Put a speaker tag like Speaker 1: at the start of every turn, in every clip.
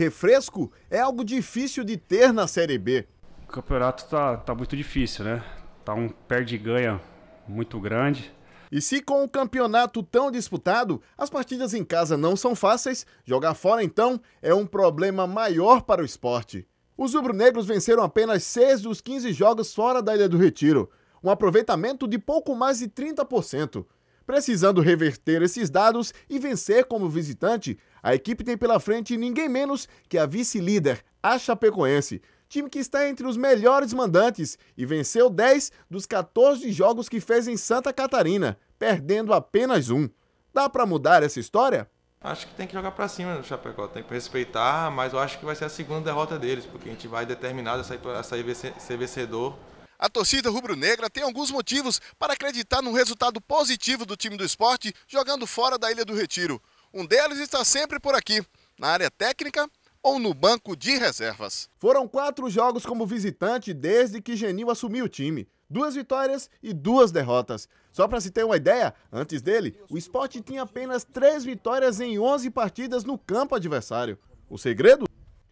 Speaker 1: refresco é algo difícil de ter na Série B. O campeonato tá, tá muito difícil, né? Tá um perde-ganha muito grande. E se com o um campeonato tão disputado, as partidas em casa não são fáceis, jogar fora então é um problema maior para o esporte. Os rubro-negros venceram apenas 6 dos 15 jogos fora da Ilha do Retiro, um aproveitamento de pouco mais de 30%. Precisando reverter esses dados e vencer como visitante, a equipe tem pela frente ninguém menos que a vice-líder, a Chapecoense, time que está entre os melhores mandantes e venceu 10 dos 14 jogos que fez em Santa Catarina, perdendo apenas um. Dá para mudar essa história?
Speaker 2: Acho que tem que jogar para cima do Chapecó, tem que respeitar, mas eu acho que vai ser a segunda derrota deles, porque a gente vai determinado a sair, a sair vencedor a torcida rubro-negra tem alguns motivos para acreditar no resultado positivo
Speaker 1: do time do esporte jogando fora da Ilha do Retiro. Um deles está sempre por aqui, na área técnica ou no banco de reservas. Foram quatro jogos como visitante desde que Genil assumiu o time. Duas vitórias e duas derrotas. Só para se ter uma ideia, antes dele, o esporte tinha apenas três vitórias em 11 partidas no campo adversário. O segredo?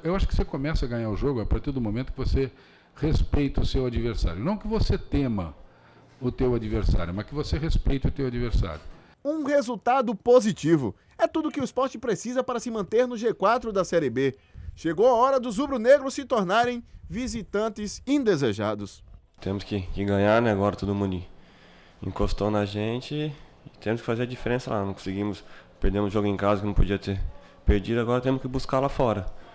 Speaker 1: Eu acho que você começa a ganhar o jogo a partir do momento que você respeite o seu adversário. Não que você tema o teu adversário, mas que você respeite o teu adversário. Um resultado positivo. É tudo que o esporte precisa para se manter no G4 da Série B. Chegou a hora dos rubro-negros se tornarem visitantes
Speaker 2: indesejados. Temos que, que, ganhar, né? Agora todo mundo encostou na gente e temos que fazer a diferença lá. Não conseguimos, perdemos o jogo em casa que não podia ter perdido, agora temos que buscar lá fora.